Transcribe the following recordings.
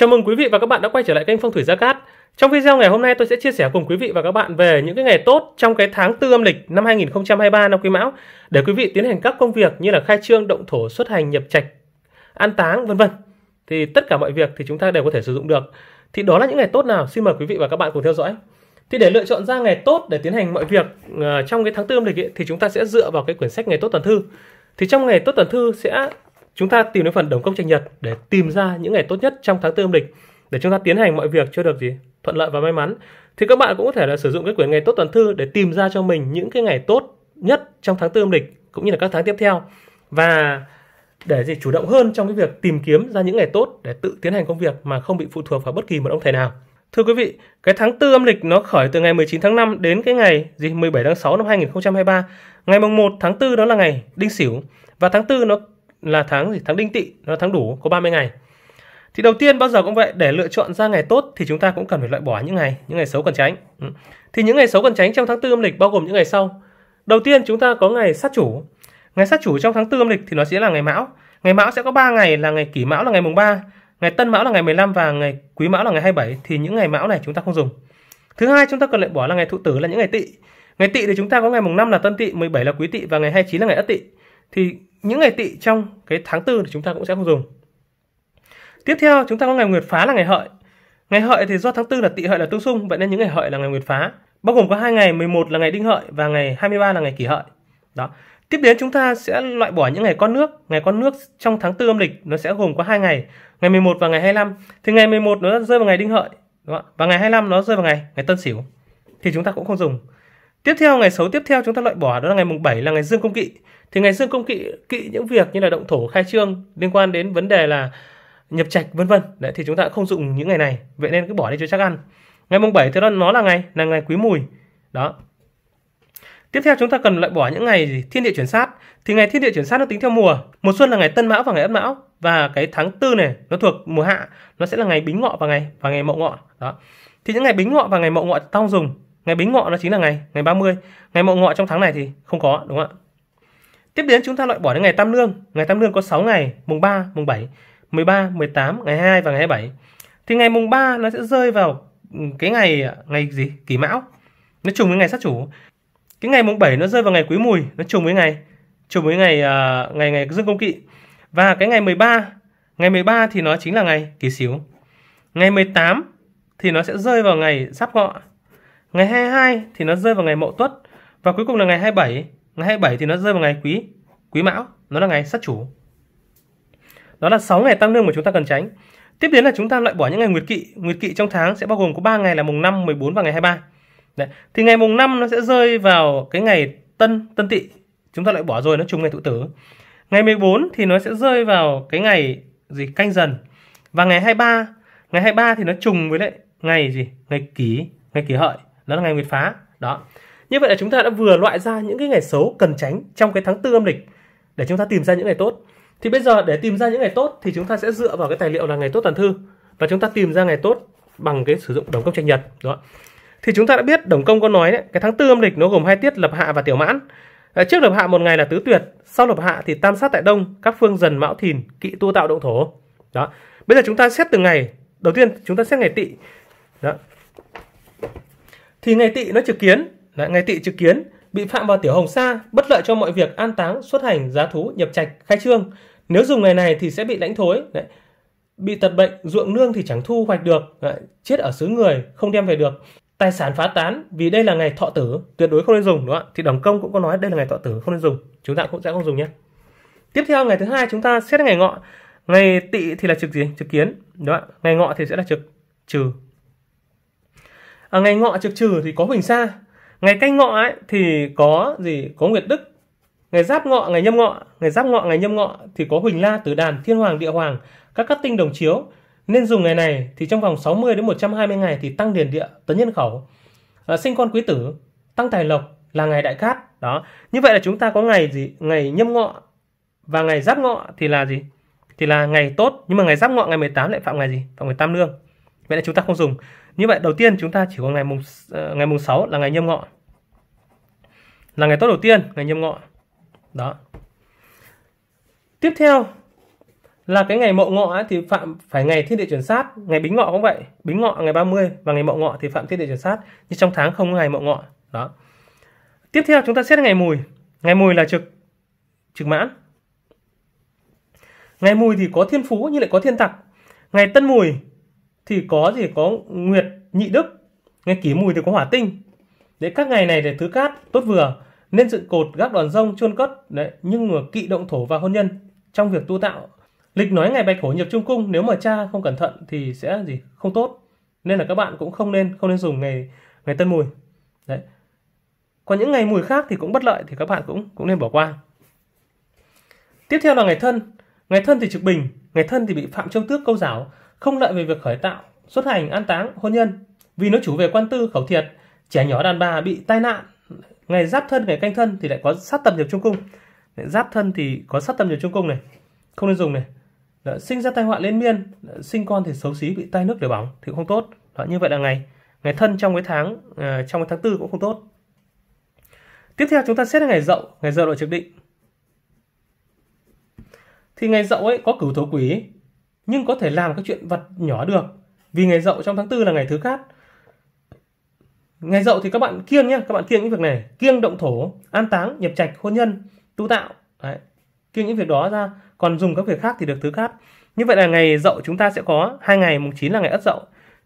Chào mừng quý vị và các bạn đã quay trở lại kênh Phong thủy Gia Cát. Trong video ngày hôm nay tôi sẽ chia sẻ cùng quý vị và các bạn về những cái ngày tốt trong cái tháng tư âm lịch năm 2023 năm Quý Mão để quý vị tiến hành các công việc như là khai trương, động thổ, xuất hành, nhập trạch, an táng vân vân. Thì tất cả mọi việc thì chúng ta đều có thể sử dụng được. Thì đó là những ngày tốt nào? Xin mời quý vị và các bạn cùng theo dõi. Thì để lựa chọn ra ngày tốt để tiến hành mọi việc ờ, trong cái tháng tư âm lịch ấy, thì chúng ta sẽ dựa vào cái quyển sách ngày tốt tuần thư. Thì trong ngày tốt tuần thư sẽ Chúng ta tìm đến phần đồng cốc tranh nhật để tìm ra những ngày tốt nhất trong tháng tư âm lịch để chúng ta tiến hành mọi việc cho được gì thuận lợi và may mắn. Thì các bạn cũng có thể là sử dụng cái quyển ngày tốt toàn thư để tìm ra cho mình những cái ngày tốt nhất trong tháng tư âm lịch cũng như là các tháng tiếp theo và để gì chủ động hơn trong cái việc tìm kiếm ra những ngày tốt để tự tiến hành công việc mà không bị phụ thuộc vào bất kỳ một ông thầy nào. Thưa quý vị, cái tháng tư âm lịch nó khởi từ ngày 19 tháng 5 đến cái ngày gì 17 tháng 6 năm 2023. Ngày mùng 1 tháng 4 đó là ngày Đinh Sửu và tháng 4 nó là tháng gì? Tháng Đinh Tỵ, nó là tháng đủ có 30 ngày. Thì đầu tiên bao giờ cũng vậy, để lựa chọn ra ngày tốt thì chúng ta cũng cần phải loại bỏ những ngày, những ngày xấu cần tránh. Ừ. Thì những ngày xấu cần tránh trong tháng tư âm lịch bao gồm những ngày sau. Đầu tiên chúng ta có ngày sát chủ. Ngày sát chủ trong tháng tư âm lịch thì nó sẽ là ngày Mão. Ngày Mão sẽ có 3 ngày là ngày Kỷ Mão là ngày mùng 3, ngày Tân Mão là ngày 15 và ngày Quý Mão là ngày 27 thì những ngày Mão này chúng ta không dùng. Thứ hai chúng ta cần loại bỏ là ngày Thụ Tử là những ngày Tỵ. Ngày Tỵ thì chúng ta có ngày mùng 5 là Tân Tỵ, 17 là Quý Tỵ và ngày 29 là ngày Ất Tỵ. Thì những ngày tỵ trong cái tháng tư thì chúng ta cũng sẽ không dùng tiếp theo chúng ta có ngày nguyệt phá là ngày hợi ngày hợi thì do tháng tư là tỵ hợi là tương xung vậy nên những ngày hợi là ngày nguyệt phá bao gồm có hai ngày 11 là ngày đinh hợi và ngày 23 là ngày kỷ hợi đó tiếp đến chúng ta sẽ loại bỏ những ngày con nước ngày con nước trong tháng tư âm lịch nó sẽ gồm có hai ngày ngày 11 và ngày 25 thì ngày 11 nó rơi vào ngày đinh hợi đúng không? và ngày 25 nó rơi vào ngày ngày tân sửu thì chúng ta cũng không dùng Tiếp theo ngày xấu tiếp theo chúng ta loại bỏ đó là ngày mùng 7 là ngày dương công kỵ. Thì ngày dương công kỵ kỵ những việc như là động thổ khai trương liên quan đến vấn đề là nhập trạch vân vân. Đấy thì chúng ta không dùng những ngày này, vậy nên cứ bỏ đi cho chắc ăn. Ngày mùng 7 thì nó là ngày là ngày quý mùi. Đó. Tiếp theo chúng ta cần loại bỏ những ngày gì? thiên địa chuyển sát. Thì ngày thiên địa chuyển sát nó tính theo mùa. Mùa xuân là ngày Tân Mão và ngày Ất Mão và cái tháng tư này nó thuộc mùa hạ, nó sẽ là ngày Bính Ngọ và ngày và ngày Mậu Ngọ. Đó. Thì những ngày Bính Ngọ và ngày Mậu Ngọ ta không dùng ngày bính ngọ nó chính là ngày ngày 30 ngày mậu ngọ trong tháng này thì không có đúng không ạ tiếp đến chúng ta loại bỏ đến ngày tam lương ngày tam lương có 6 ngày mùng 3 mùng 7 13 18 ngày 2 và ngày 27 thì ngày mùng 3 nó sẽ rơi vào ừ, cái ngày à, ngày gì kỷ mão nó trùng với ngày sát chủ cái ngày mùng 7 nó rơi vào ngày quý mùi nó trùng với ngày trùng với ngày uh, ngày ngày dương công kỵ và cái ngày 13 ngày 13 thì nó chính là ngày kỷ xíu ngày 18 thì nó sẽ rơi vào ngày giáp ngọ Ngày 22 thì nó rơi vào ngày Mậu Tuất và cuối cùng là ngày 27. Ngày 27 thì nó rơi vào ngày Quý, Quý Mão, nó là ngày sát chủ. Đó là 6 ngày tăng lương mà chúng ta cần tránh. Tiếp đến là chúng ta loại bỏ những ngày nguyệt kỵ. Nguyệt kỵ trong tháng sẽ bao gồm có 3 ngày là mùng 5, 14 và ngày 23. Đấy. Thì ngày mùng 5 nó sẽ rơi vào cái ngày Tân, Tân Tỵ. Chúng ta loại bỏ rồi nó trùng ngày tụ tử. Ngày 14 thì nó sẽ rơi vào cái ngày gì canh dần. Và ngày 23, ngày 23 thì nó trùng với lại ngày gì? Ngày kỷ, ngày kỷ hợi nó là ngày nguyệt phá đó như vậy là chúng ta đã vừa loại ra những cái ngày xấu cần tránh trong cái tháng tư âm lịch để chúng ta tìm ra những ngày tốt thì bây giờ để tìm ra những ngày tốt thì chúng ta sẽ dựa vào cái tài liệu là ngày tốt toàn thư và chúng ta tìm ra ngày tốt bằng cái sử dụng đồng công tranh nhật đó thì chúng ta đã biết đồng công có nói đấy, cái tháng tư âm lịch nó gồm hai tiết lập hạ và tiểu mãn trước lập hạ một ngày là tứ tuyệt sau lập hạ thì tam sát tại đông các phương dần mão thìn kỵ tu tạo động thổ đó bây giờ chúng ta xét từng ngày đầu tiên chúng ta xét ngày tỵ đó thì ngày tị nó trực kiến Đấy, ngày tị trực kiến bị phạm vào tiểu hồng sa bất lợi cho mọi việc an táng xuất hành giá thú nhập trạch khai trương nếu dùng ngày này thì sẽ bị lãnh thối Đấy, bị tật bệnh ruộng nương thì chẳng thu hoạch được Đấy, chết ở xứ người không đem về được tài sản phá tán vì đây là ngày thọ tử tuyệt đối không nên dùng đúng không ạ thì đồng công cũng có nói đây là ngày thọ tử không nên dùng chúng ta cũng sẽ không dùng nhé tiếp theo ngày thứ hai chúng ta xét ngày ngọ ngày tị thì là trực gì trực kiến đúng không ạ ngày ngọ thì sẽ là trực trừ à, ngày ngọ trực trừ thì có huỳnh sa ngày canh ngọ ấy thì có gì có nguyệt đức ngày giáp ngọ ngày nhâm ngọ ngày giáp ngọ ngày nhâm ngọ thì có huỳnh la tử đàn thiên hoàng địa hoàng các cát tinh đồng chiếu nên dùng ngày này thì trong vòng 60 đến 120 ngày thì tăng điền địa tấn nhân khẩu à, sinh con quý tử tăng tài lộc là ngày đại cát đó như vậy là chúng ta có ngày gì ngày nhâm ngọ và ngày giáp ngọ thì là gì thì là ngày tốt nhưng mà ngày giáp ngọ ngày 18 lại phạm ngày gì phạm ngày tam lương vậy là chúng ta không dùng như vậy đầu tiên chúng ta chỉ có ngày mùng ờ, ngày mùng 6 là ngày nhâm ngọ. Là ngày tốt đầu tiên, ngày nhâm ngọ. Đó. Tiếp theo là cái ngày mậu ngọ ấy, thì phạm phải ngày thiên địa chuyển sát, ngày bính ngọ cũng vậy, bính ngọ ngày 30 và ngày mậu ngọ thì phạm thiên địa chuyển sát, nhưng trong tháng không có ngày mậu ngọ. Đó. Tiếp theo chúng ta xét ngày mùi. Ngày mùi là trực trực mãn. Ngày mùi thì có thiên phú nhưng lại có thiên tặc. Ngày tân mùi thì có gì có nguyệt nhị đức ngày kỷ mùi thì có hỏa tinh đấy các ngày này để thứ cát tốt vừa nên dựng cột gác đòn rông chôn cất đấy nhưng mà kỵ động thổ và hôn nhân trong việc tu tạo lịch nói ngày bạch hổ nhập trung cung nếu mà cha không cẩn thận thì sẽ gì không tốt nên là các bạn cũng không nên không nên dùng ngày ngày tân mùi đấy còn những ngày mùi khác thì cũng bất lợi thì các bạn cũng cũng nên bỏ qua tiếp theo là ngày thân ngày thân thì trực bình ngày thân thì bị phạm châu tước câu giáo không lợi về việc khởi tạo, xuất hành, an táng, hôn nhân. Vì nó chủ về quan tư, khẩu thiệt, trẻ nhỏ đàn bà bị tai nạn, ngày giáp thân, ngày canh thân thì lại có sát tầm nhập trung cung. Giáp thân thì có sát tầm nhập trung cung này, không nên dùng này. Đó, sinh ra tai họa liên miên, sinh con thì xấu xí bị tai nước để bóng, thì không tốt. Đó, như vậy là ngày ngày thân trong cái tháng uh, trong cái tháng tư cũng không tốt. Tiếp theo chúng ta xét ngày dậu, ngày dậu là trực định. Thì ngày dậu ấy có cửu thổ quỷ, nhưng có thể làm các chuyện vật nhỏ được vì ngày dậu trong tháng tư là ngày thứ khác ngày dậu thì các bạn kiêng nhé các bạn kiêng những việc này kiêng động thổ an táng nhập trạch hôn nhân tu tạo Đấy. kiêng những việc đó ra còn dùng các việc khác thì được thứ cát như vậy là ngày dậu chúng ta sẽ có hai ngày mùng 9 là ngày ất dậu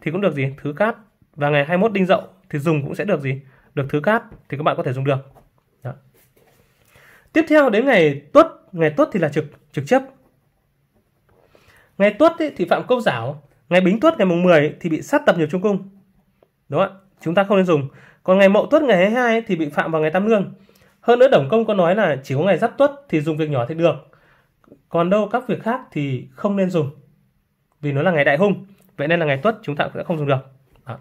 thì cũng được gì thứ cát và ngày 21 đinh dậu thì dùng cũng sẽ được gì được thứ cát thì các bạn có thể dùng được đó. tiếp theo đến ngày tuất ngày tuất thì là trực trực chấp ngày tuất thì phạm câu giảo ngày bính tuất ngày mùng 10 thì bị sát tập nhập trung cung đúng không ạ chúng ta không nên dùng còn ngày mậu tuất ngày 22 ấy, thì bị phạm vào ngày tam lương hơn nữa đồng công có nói là chỉ có ngày giáp tuất thì dùng việc nhỏ thì được còn đâu các việc khác thì không nên dùng vì nó là ngày đại hung vậy nên là ngày tuất chúng ta cũng đã không dùng được Đó.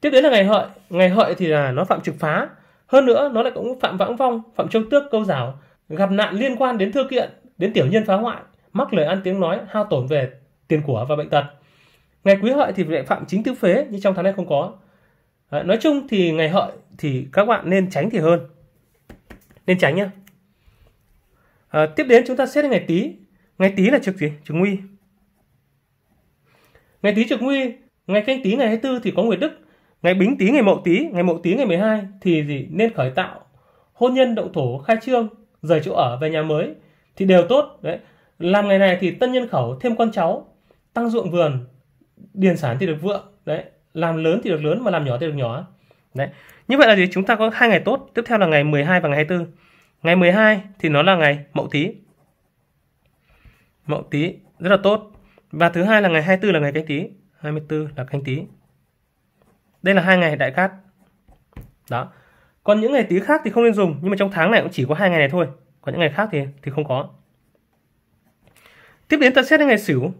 tiếp đến là ngày hợi ngày hợi thì là nó phạm trực phá hơn nữa nó lại cũng phạm vãng vong phạm châu tước câu giảo gặp nạn liên quan đến thư kiện đến tiểu nhân phá hoại mắc lời ăn tiếng nói, hao tổn về tiền của và bệnh tật. Ngày quý hợi thì lại phạm chính tứ phế như trong tháng này không có. Đấy, ờ, nói chung thì ngày hợi thì các bạn nên tránh thì hơn. Nên tránh nhá. À, tiếp đến chúng ta xét ngày tý. Ngày tý là trực gì? Trực nguy. Ngày tý trực nguy, ngày canh tý ngày 24 thì có nguyệt đức. Ngày bính tý ngày mậu tý, ngày mậu tý ngày 12 thì gì? nên khởi tạo hôn nhân động thổ khai trương rời chỗ ở về nhà mới thì đều tốt đấy làm ngày này thì tân nhân khẩu thêm con cháu tăng ruộng vườn điền sản thì được vượng đấy làm lớn thì được lớn mà làm nhỏ thì được nhỏ đấy như vậy là gì chúng ta có hai ngày tốt tiếp theo là ngày 12 và ngày 24 ngày 12 thì nó là ngày mậu tý mậu tý rất là tốt và thứ hai là ngày 24 là ngày canh tý 24 là canh tý đây là hai ngày đại cát đó còn những ngày tý khác thì không nên dùng nhưng mà trong tháng này cũng chỉ có hai ngày này thôi còn những ngày khác thì thì không có tiếp đến ta xét đến ngày xỉu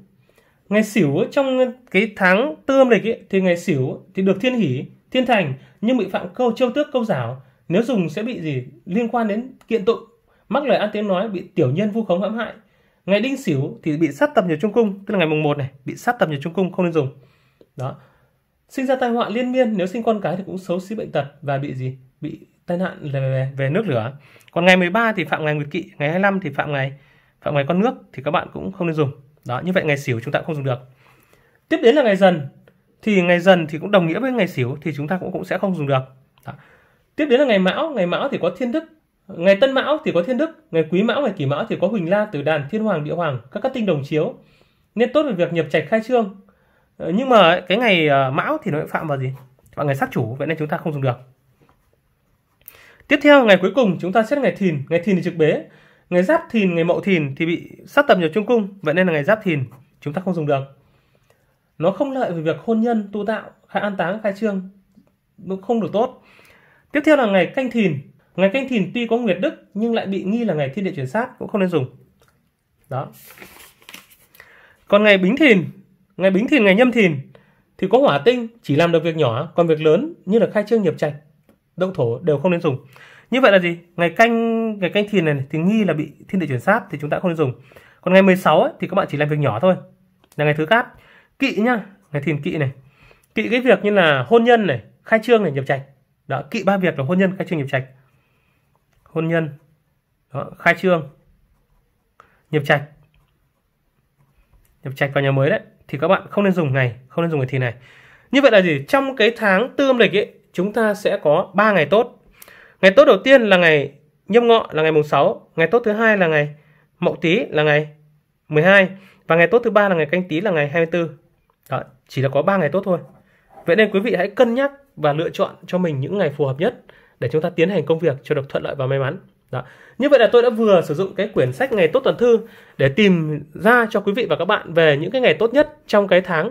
ngày xỉu trong cái tháng tư âm lịch ấy, thì ngày xỉu thì được thiên hỷ thiên thành nhưng bị phạm câu châu tước câu giảo nếu dùng sẽ bị gì liên quan đến kiện tụng mắc lời ăn tiếng nói bị tiểu nhân vu khống hãm hại ngày đinh xỉu thì bị sát tập nhập trung cung tức là ngày mùng 1 này bị sát tập nhập trung cung không nên dùng đó sinh ra tai họa liên miên nếu sinh con cái thì cũng xấu xí bệnh tật và bị gì bị tai nạn về, về nước lửa còn ngày 13 thì phạm ngày nguyệt kỵ ngày 25 thì phạm ngày và ngoài con nước thì các bạn cũng không nên dùng đó như vậy ngày xỉu chúng ta cũng không dùng được tiếp đến là ngày dần thì ngày dần thì cũng đồng nghĩa với ngày xỉu thì chúng ta cũng cũng sẽ không dùng được đó. tiếp đến là ngày mão ngày mão thì có thiên đức ngày tân mão thì có thiên đức ngày quý mão ngày kỷ mão thì có huỳnh la tử đàn thiên hoàng địa hoàng các các tinh đồng chiếu nên tốt về việc nhập trạch khai trương ờ, nhưng mà cái ngày ờ, mão thì nó phạm vào gì phạm ngày sát chủ vậy nên chúng ta không dùng được tiếp theo ngày cuối cùng chúng ta xét ngày thìn ngày thìn thì trực bế ngày giáp thìn ngày mậu thìn thì bị sát tập nhập trung cung vậy nên là ngày giáp thìn chúng ta không dùng được nó không lợi về việc hôn nhân tu tạo khai an táng khai trương nó không được tốt tiếp theo là ngày canh thìn ngày canh thìn tuy có nguyệt đức nhưng lại bị nghi là ngày thiên địa chuyển sát cũng không nên dùng đó còn ngày bính thìn ngày bính thìn ngày nhâm thìn thì có hỏa tinh chỉ làm được việc nhỏ còn việc lớn như là khai trương nhập trạch động thổ đều không nên dùng như vậy là gì? Ngày canh ngày canh thìn này, này thì nghi là bị thiên địa chuyển sát thì chúng ta không nên dùng. Còn ngày 16 ấy, thì các bạn chỉ làm việc nhỏ thôi. Là ngày thứ cát. Kỵ nhá, ngày thìn kỵ này. Kỵ cái việc như là hôn nhân này, khai trương này, nhập trạch. Đó, kỵ ba việc là hôn nhân, khai trương, nhập trạch. Hôn nhân, đó, khai trương, nhập trạch. Nhập trạch vào nhà mới đấy thì các bạn không nên dùng ngày, không nên dùng ngày thìn này. Như vậy là gì? Trong cái tháng tương lịch ấy, chúng ta sẽ có 3 ngày tốt Ngày tốt đầu tiên là ngày Nhâm Ngọ là ngày mùng 6, ngày tốt thứ hai là ngày Mậu Tý là ngày 12 và ngày tốt thứ ba là ngày Canh Tý là ngày 24. Đó, chỉ là có 3 ngày tốt thôi. Vậy nên quý vị hãy cân nhắc và lựa chọn cho mình những ngày phù hợp nhất để chúng ta tiến hành công việc cho được thuận lợi và may mắn. Đó. Như vậy là tôi đã vừa sử dụng cái quyển sách ngày tốt tuần thư để tìm ra cho quý vị và các bạn về những cái ngày tốt nhất trong cái tháng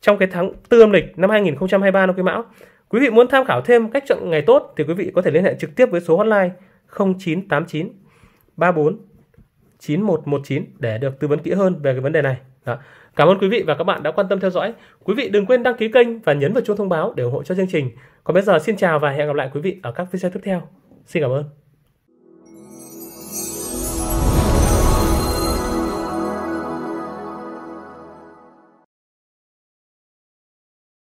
trong cái tháng tư âm lịch năm 2023 năm quý mão Quý vị muốn tham khảo thêm cách chọn ngày tốt thì quý vị có thể liên hệ trực tiếp với số hotline 0989 34 9119 để được tư vấn kỹ hơn về cái vấn đề này. Đó. Cảm ơn quý vị và các bạn đã quan tâm theo dõi. Quý vị đừng quên đăng ký kênh và nhấn vào chuông thông báo để ủng hộ cho chương trình. Còn bây giờ xin chào và hẹn gặp lại quý vị ở các video tiếp theo. Xin cảm ơn.